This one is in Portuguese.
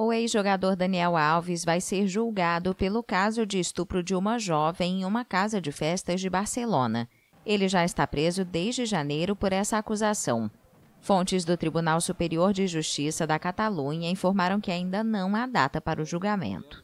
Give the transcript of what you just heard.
O ex-jogador Daniel Alves vai ser julgado pelo caso de estupro de uma jovem em uma casa de festas de Barcelona. Ele já está preso desde janeiro por essa acusação. Fontes do Tribunal Superior de Justiça da Catalunha informaram que ainda não há data para o julgamento.